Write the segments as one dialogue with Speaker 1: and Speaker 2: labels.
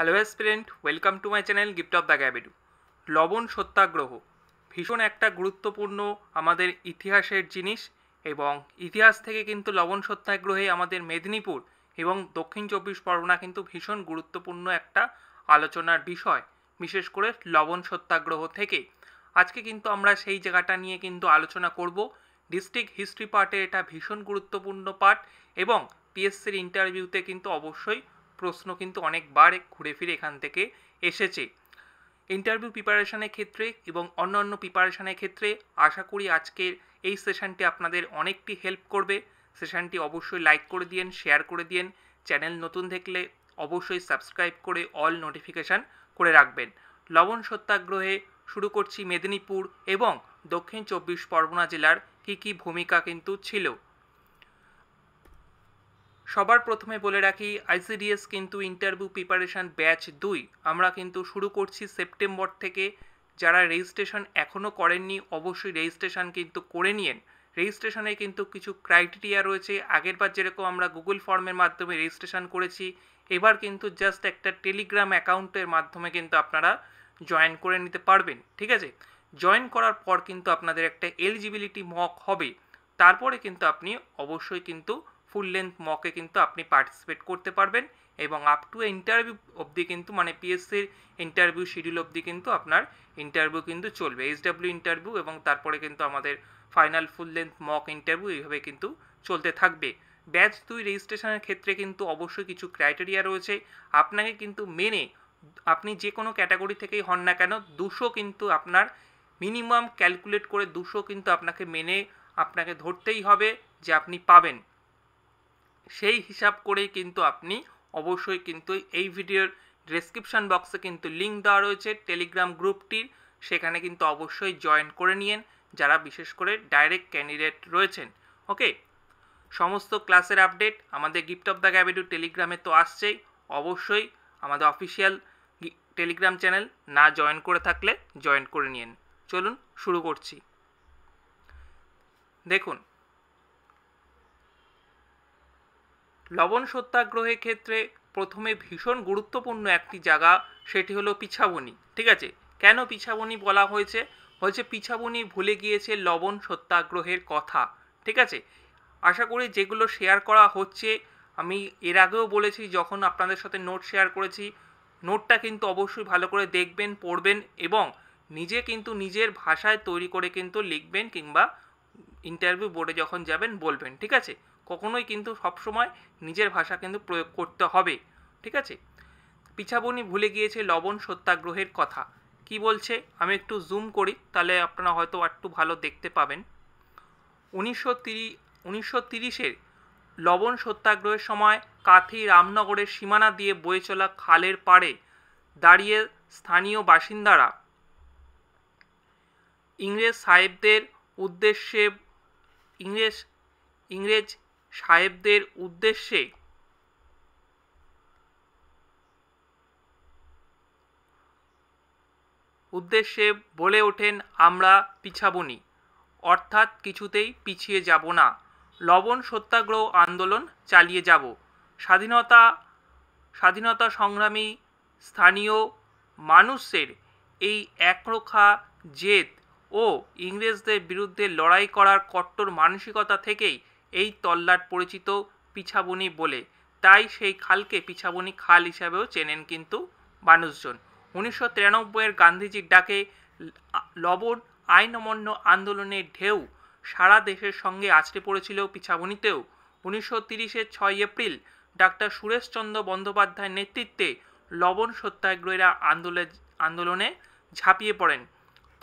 Speaker 1: hello student welcome to my channel gift of the গ্যাবেডু লবণ সত্যাগ্রহ ভীষণ একটা গুরুত্বপূর্ণ আমাদের ইতিহাসের জিনিস এবং ইতিহাস থেকে কিন্তু লবণ সত্যাগ্রহে আমাদের মেদিনীপুর এবং দক্ষিণ চব্বিশ পরগনা কিন্তু ভীষণ গুরুত্বপূর্ণ একটা আলোচনার বিষয় বিশেষ করে লবণ সত্যাগ্রহ থেকে আজকে কিন্তু আমরা সেই জায়গাটা নিয়ে কিন্তু আলোচনা করব ডিস্ট্রিক্ট হিস্ট্রি পার্টে এটা ভীষণ গুরুত্বপূর্ণ পার্ট এবং পিএসসির ইন্টারভিউতে কিন্তু অবশ্যই প্রশ্ন কিন্তু অনেকবার ঘুরে ফিরে এখান থেকে এসেছে ইন্টারভিউ প্রিপারেশনের ক্ষেত্রে এবং অন্যান্য প্রিপারেশনের ক্ষেত্রে আশা করি আজকের এই সেশনটি আপনাদের অনেকটি হেল্প করবে সেশনটি অবশ্যই লাইক করে দিন শেয়ার করে দিন চ্যানেল নতুন দেখলে অবশ্যই সাবস্ক্রাইব করে অল নোটিফিকেশান করে রাখবেন লবণ সত্যাগ্রহে শুরু করছি মেদিনীপুর এবং দক্ষিণ চব্বিশ পরগনা জেলার কী কী ভূমিকা কিন্তু ছিল সবার প্রথমে বলে রাখি আইসিডিএস কিন্তু ইন্টারভিউ প্রিপারেশান ব্যাচ দুই আমরা কিন্তু শুরু করছি সেপ্টেম্বর থেকে যারা রেজিস্ট্রেশন এখনও করেননি অবশ্যই রেজিস্ট্রেশন কিন্তু করে নিয়েন রেজিস্ট্রেশনে কিন্তু কিছু ক্রাইটেরিয়া রয়েছে আগেরবার যেরকম আমরা গুগল ফর্মের মাধ্যমে রেজিস্ট্রেশন করেছি এবার কিন্তু জাস্ট একটা টেলিগ্রাম অ্যাকাউন্টের মাধ্যমে কিন্তু আপনারা জয়েন করে নিতে পারবেন ঠিক আছে জয়েন করার পর কিন্তু আপনাদের একটা এলিজিবিলিটি মক হবে তারপরে কিন্তু আপনি অবশ্যই কিন্তু ফুল লেন্থ মকে কিন্তু আপনি পার্টিসিপেট করতে পারবেন এবং আপ টু ইন্টারভিউ অবধি কিন্তু মানে পিএসসির ইন্টারভিউ শিডিউল অবধি কিন্তু আপনার ইন্টারভিউ কিন্তু চলবে এইচডাব্লিউ ইন্টারভিউ এবং তারপরে কিন্তু আমাদের final full length mock interview এইভাবে কিন্তু চলতে থাকবে ব্যাচ দুই রেজিস্ট্রেশনের ক্ষেত্রে কিন্তু অবশ্যই কিছু ক্রাইটেরিয়া রয়েছে আপনাকে কিন্তু মেনে আপনি যে কোনো ক্যাটাগরি থেকেই হন না কেন দুশো কিন্তু আপনার মিনিমাম ক্যালকুলেট করে দুশো কিন্তু আপনাকে মেনে আপনাকে ধরতেই হবে যে আপনি পাবেন সেই হিসাব করেই কিন্তু আপনি অবশ্যই কিন্তু এই ভিডিওর ডিসক্রিপশান বক্সে কিন্তু লিঙ্ক দেওয়া রয়েছে টেলিগ্রাম গ্রুপটির সেখানে কিন্তু অবশ্যই জয়েন করে নিয়েন যারা বিশেষ করে ডাইরেক্ট ক্যান্ডিডেট রয়েছেন ওকে সমস্ত ক্লাসের আপডেট আমাদের গিফট অফ দ্য গ্যাবিডু টেলিগ্রামে তো আসছেই অবশ্যই আমাদের অফিসিয়াল টেলিগ্রাম চ্যানেল না জয়েন করে থাকলে জয়েন করে নিন চলুন শুরু করছি দেখুন লবণ সত্যাগ্রহের ক্ষেত্রে প্রথমে ভীষণ গুরুত্বপূর্ণ একটি জায়গা সেটি হলো পিছাবনি ঠিক আছে কেন পিছাবনি বলা হয়েছে হয়েছে পিছাবনি ভুলে গিয়েছে লবণ সত্যাগ্রহের কথা ঠিক আছে আশা করি যেগুলো শেয়ার করা হচ্ছে আমি এর আগেও বলেছি যখন আপনাদের সাথে নোট শেয়ার করেছি নোটটা কিন্তু অবশ্যই ভালো করে দেখবেন পড়বেন এবং নিজে কিন্তু নিজের ভাষায় তৈরি করে কিন্তু লিখবেন কিংবা ইন্টারভিউ বোর্ডে যখন যাবেন বলবেন ঠিক আছে কখনোই কিন্তু সবসময় নিজের ভাষা কিন্তু প্রয়োগ করতে হবে ঠিক আছে পিছাবনি ভুলে গিয়েছে লবণ সত্যাগ্রহের কথা কি বলছে আমি একটু জুম করি তাহলে আপনারা হয়তো একটু ভালো দেখতে পাবেন উনিশশো তিরিশ উনিশশো তিরিশের লবণ সত্যাগ্রহের সময় কাথি রামনগরের সীমানা দিয়ে বয়ে চলা খালের পাড়ে দাঁড়িয়ে স্থানীয় বাসিন্দারা ইংরেজ সাহেবদের উদ্দেশ্যে ইংরেজ ইংরেজ সাহেবদের উদ্দেশ্যে উদ্দেশ্যে বলে ওঠেন আমরা পিছাবনি অর্থাৎ কিছুতেই পিছিয়ে যাব না লবণ সত্যাগ্রহ আন্দোলন চালিয়ে যাব স্বাধীনতা স্বাধীনতা সংগ্রামী স্থানীয় মানুষের এই একরক্ষা জেদ ও ইংরেজদের বিরুদ্ধে লড়াই করার কট্টর মানসিকতা থেকেই এই তল্লাট পরিচিত পিছাবনি বলে তাই সেই খালকে পিছাবনি খাল হিসাবেও চেনেন কিন্তু মানুষজন উনিশশো তিরানব্বইয়ের গান্ধীজির ডাকে লবণ আইন অমন্য আন্দোলনের ঢেউ সারা দেশের সঙ্গে আছড়ে পড়েছিল পিছাবনিতেও উনিশশো তিরিশের ছয় এপ্রিল ডাক্তার সুরেশচন্দ্র বন্দ্যোপাধ্যায়ের নেতৃত্বে লবণ সত্যাগ্রহীরা আন্দোলনে আন্দোলনে ঝাঁপিয়ে পড়েন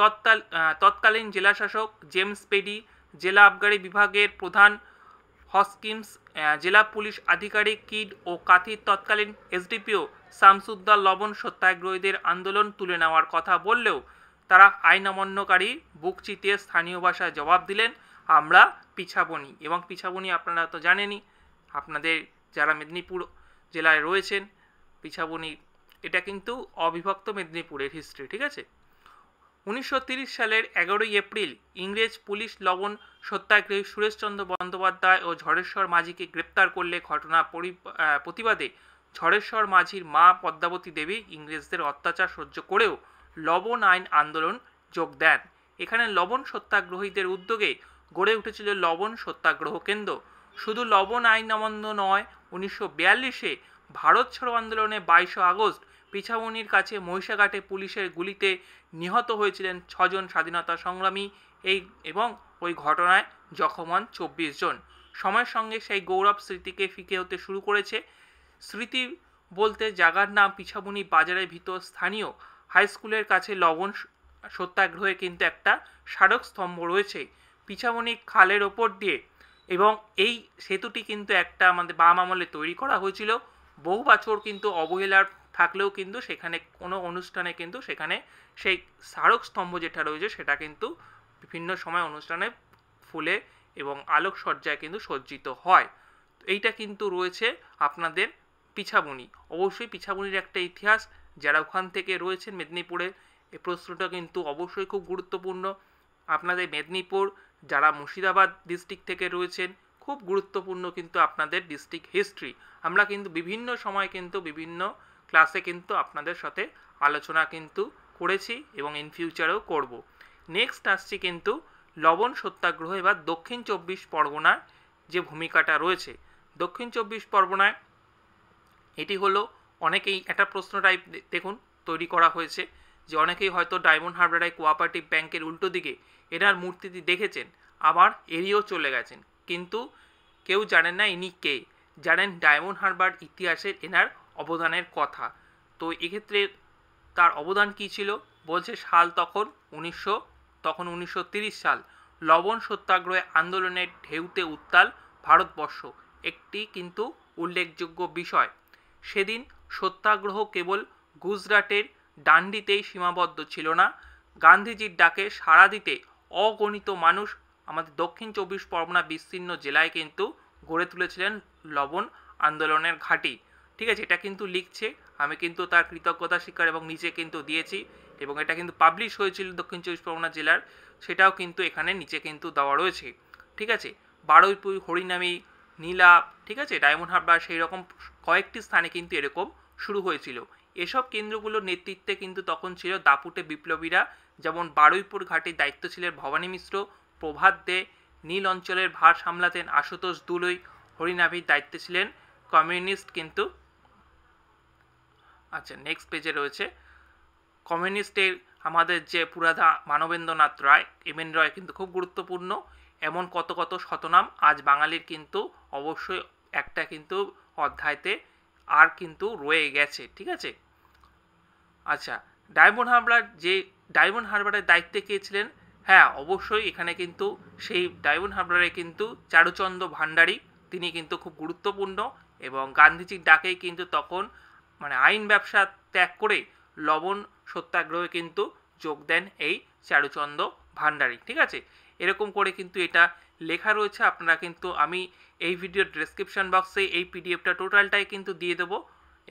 Speaker 1: তৎকাল তৎকালীন জেলাশাসক জেমস পেডি জেলা আবগারি বিভাগের প্রধান হস্কিমস জেলা পুলিশ আধিকারিক কিড ও কাথির তৎকালীন এসডিপিও শামসুদ্দার লবণ সত্যাগ্রহীদের আন্দোলন তুলে নেওয়ার কথা বললেও তারা আইন অমান্যকারী বুক চিতিয়ে স্থানীয় ভাষায় জবাব দিলেন আমরা পিছাবনি এবং পিছাবনি আপনারা তো জানেনই আপনাদের যারা মেদিনীপুর জেলায় রয়েছেন পিছাবনি এটা কিন্তু অবিভক্ত মেদিনীপুরের হিস্ট্রি ঠিক আছে উনিশশো সালের এগারোই এপ্রিল ইংরেজ পুলিশ লবণ সত্যাগ্রহী সুরেশচন্দ্র বন্দ্যোপাধ্যায় ও ঝড়েশ্বর মাঝিকে গ্রেপ্তার করলে ঘটনা প্রতিবাদে ঝড়েশ্বর মাঝির মা পদ্মাবতী দেবী ইংরেজদের অত্যাচার সহ্য করেও লবণ আইন আন্দোলন যোগ দেন এখানে লবণ সত্যাগ্রহীদের উদ্যোগে গড়ে উঠেছিল লবণ সত্যাগ্রহ কেন্দ্র শুধু লবণ আইন অমান্য নয় উনিশশো বিয়াল্লিশে ভারত ছাড়ো আন্দোলনে বাইশে আগস্ট পিছাবনির কাছে মহিষাঘাটে পুলিশের গুলিতে নিহত হয়েছিলেন ছজন স্বাধীনতা সংগ্রামী এই এবং ওই ঘটনায় জখম হন চব্বিশ জন সময়ের সঙ্গে সেই গৌরব স্মৃতিকে ফিকে হতে শুরু করেছে স্মৃতি বলতে জাগার নাম পিছাবনি বাজারের ভিতর স্থানীয় হাই স্কুলের কাছে লবণ সত্যাগ্রহে কিন্তু একটা স্মারক স্তম্ভ রয়েছে পিছাবনি খালের ওপর দিয়ে এবং এই সেতুটি কিন্তু একটা আমাদের বাম আমলে তৈরি করা হয়েছিল বহু বছর কিন্তু অবহেলার থাকলেও কিন্তু সেখানে কোনো অনুষ্ঠানে কিন্তু সেখানে সেই স্মারক স্তম্ভ যেটা রয়েছে সেটা কিন্তু বিভিন্ন সময় অনুষ্ঠানে ফুলে এবং আলোকসজ্জায় কিন্তু সজ্জিত হয় এইটা কিন্তু রয়েছে আপনাদের পিছাবনি অবশ্যই পিছাবনির একটা ইতিহাস যারা ওখান থেকে রয়েছেন মেদিনীপুরে এই প্রশ্নটা কিন্তু অবশ্যই খুব গুরুত্বপূর্ণ আপনাদের মেদিনীপুর যারা মুর্শিদাবাদ ডিস্ট্রিক্ট থেকে রয়েছেন খুব গুরুত্বপূর্ণ কিন্তু আপনাদের ডিস্ট্রিক্ট হিস্ট্রি আমরা কিন্তু বিভিন্ন সময় কিন্তু বিভিন্ন ক্লাসে কিন্তু আপনাদের সাথে আলোচনা কিন্তু করেছি এবং ইন ফিউচারেও করব নেক্সট আসছি কিন্তু লবণ সত্যাগ্রহ এবার দক্ষিণ চব্বিশ পরগনার যে ভূমিকাটা রয়েছে দক্ষিণ চব্বিশ পরগনায় এটি হলো অনেকেই একটা প্রশ্ন টাইপ দেখুন তৈরি করা হয়েছে যে অনেকেই হয়তো ডায়মন্ড হারবারায় কোঅপারেটিভ ব্যাংকের উল্টো দিকে এনার মূর্তিটি দেখেছেন আবার এড়িয়েও চলে গেছেন কিন্তু কেউ জানেন না ইনি কে জানেন ডায়মন্ড হারবার ইতিহাসের এনার অবদানের কথা তো এক্ষেত্রে তার অবদান কী ছিল বলছে সাল তখন উনিশশো তখন উনিশশো সাল লবণ সত্যাগ্রহে আন্দোলনের ঢেউতে উত্তাল ভারতবর্ষ একটি কিন্তু উল্লেখযোগ্য বিষয় সেদিন সত্যাগ্রহ কেবল গুজরাটের ডান্ডিতেই সীমাবদ্ধ ছিল না গান্ধীজির ডাকে সাড়া দিতে অগণিত মানুষ আমাদের দক্ষিণ চব্বিশ পরগনা বিস্তীর্ণ জেলায় কিন্তু গড়ে তুলেছিলেন লবণ আন্দোলনের ঘাঁটি ঠিক আছে এটা কিন্তু লিখছে আমি কিন্তু তার কৃতজ্ঞতা স্বীকার এবং নিচে কিন্তু দিয়েছি এবং এটা কিন্তু পাবলিশ হয়েছিল দক্ষিণ চব্বিশ পরগনা জেলার সেটাও কিন্তু এখানে নিচে কিন্তু দেওয়া রয়েছে ঠিক আছে বারুইপুর হরিনামি নীলা ঠিক আছে ডায়মন্ড হারবার সেই রকম কয়েকটি স্থানে কিন্তু এরকম শুরু হয়েছিল এসব কেন্দ্রগুলোর নেতৃত্বে কিন্তু তখন ছিল দাপুটে বিপ্লবীরা যেমন বারুইপুর ঘাটের দায়িত্ব ছিলেন ভবানী মিশ্র প্রভাত দে নীল অঞ্চলের ভার সামলাতেন আশুতোষ দুলই হরিনাভির দায়িত্বে ছিলেন কমিউনিস্ট কিন্তু আচ্ছা নেক্সট পেজে রয়েছে কমিউনিস্টের আমাদের যে পুরাধা মানবেন্দ্রনাথ রায় এম এন রয় কিন্তু খুব গুরুত্বপূর্ণ এমন কত কত শতনাম আজ বাঙালির কিন্তু অবশ্যই একটা কিন্তু অধ্যায়তে আর কিন্তু রয়ে গেছে ঠিক আছে আচ্ছা ডায়মন্ড হারবার যে ডায়মন্ড হারবারের দায়িত্বে কে ছিলেন হ্যাঁ অবশ্যই এখানে কিন্তু সেই ডায়মন্ড হারবারে কিন্তু চারুচন্দ্র ভাণ্ডারী তিনি কিন্তু খুব গুরুত্বপূর্ণ এবং গান্ধীজির ডাকেই কিন্তু তখন মানে আইন ব্যবসা ত্যাগ করে লবণ সত্যাগ্রহে কিন্তু যোগ দেন এই চারুচন্দ্র ভান্ডারী ঠিক আছে এরকম করে কিন্তু এটা লেখা রয়েছে আপনারা কিন্তু আমি এই ভিডিওর ডিসক্রিপশান বক্সে এই পিডিএফটা টোটালটাই কিন্তু দিয়ে দেবো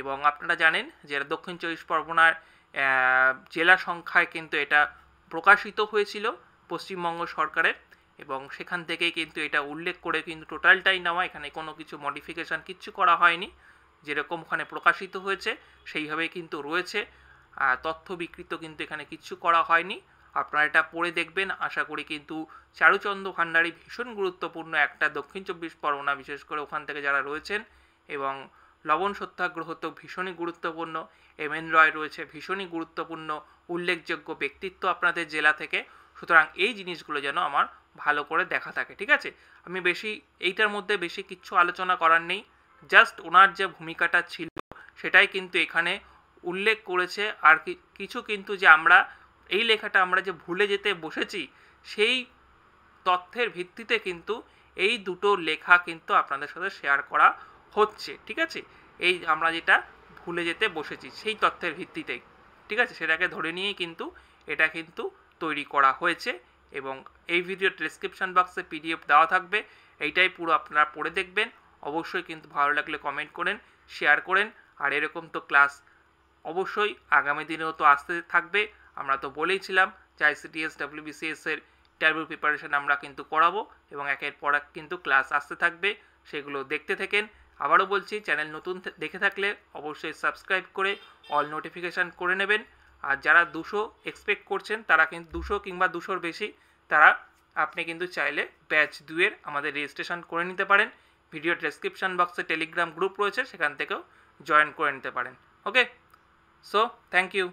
Speaker 1: এবং আপনারা জানেন যে দক্ষিণ চব্বিশ পরগনার জেলা সংখ্যায় কিন্তু এটা প্রকাশিত হয়েছিল পশ্চিমবঙ্গ সরকারের এবং সেখান থেকেই কিন্তু এটা উল্লেখ করে কিন্তু টোটালটাই নেওয়া এখানে কোনো কিছু মডিফিকেশান কিচ্ছু করা হয়নি যেরকম ওখানে প্রকাশিত হয়েছে সেইভাবে কিন্তু রয়েছে তথ্য বিকৃত কিন্তু এখানে কিচ্ছু করা হয়নি আপনারা এটা পড়ে দেখবেন আশা করি কিন্তু চারুচন্দ্র ভান্ডারী ভীষণ গুরুত্বপূর্ণ একটা দক্ষিণ চব্বিশ পরগনা বিশেষ করে ওখান থেকে যারা রয়েছেন এবং লবণ সত্যাগ্রহ তো ভীষণই গুরুত্বপূর্ণ এম এন রয় রয়েছে ভীষণই গুরুত্বপূর্ণ উল্লেখযোগ্য ব্যক্তিত্ব আপনাদের জেলা থেকে সুতরাং এই জিনিসগুলো যেন আমার ভালো করে দেখা থাকে ঠিক আছে আমি বেশি এইটার মধ্যে বেশি কিচ্ছু আলোচনা করার নেই জাস্ট ওনার যে ভূমিকাটা ছিল সেটাই কিন্তু এখানে উল্লেখ করেছে আর কিছু কিন্তু যে আমরা এই লেখাটা আমরা যে ভুলে যেতে বসেছি সেই তথ্যের ভিত্তিতে কিন্তু এই দুটো লেখা কিন্তু আপনাদের সাথে শেয়ার করা হচ্ছে ঠিক আছে এই আমরা যেটা ভুলে যেতে বসেছি সেই তথ্যের ভিত্তিতে ঠিক আছে সেটাকে ধরে নিয়েই কিন্তু এটা কিন্তু তৈরি করা হয়েছে এবং এই ভিডিও ডিসক্রিপশান বক্সে পিডিএফ দেওয়া থাকবে এইটাই পুরো আপনারা পড়ে দেখবেন অবশ্যই কিন্তু ভালো লাগলে কমেন্ট করেন শেয়ার করেন আর এরকম তো ক্লাস অবশ্যই আগামী দিনেও তো আসতে থাকবে আমরা তো বলেইছিলাম যে আইসিটিএস ডাব্লিউবিসিএসের ইন্টারভিউ প্রিপারেশান আমরা কিন্তু করাবো এবং একের পর এক কিন্তু ক্লাস আসতে থাকবে সেগুলো দেখতে থাকেন আবারও বলছি চ্যানেল নতুন দেখে থাকলে অবশ্যই সাবস্ক্রাইব করে অল নোটিফিকেশান করে নেবেন আর যারা দুশো এক্সপেক্ট করছেন তারা কিন্তু দুশো কিংবা দুশোর বেশি তারা আপনি কিন্তু চাইলে ব্যাচ দুয়ের আমাদের রেজিস্ট্রেশন করে নিতে পারেন ভিডিও ডেসক্রিপশান বক্সে টেলিগ্রাম গ্রুপ রয়েছে সেখান থেকেও জয়েন করে নিতে পারেন ওকে সো থ্যাংক ইউ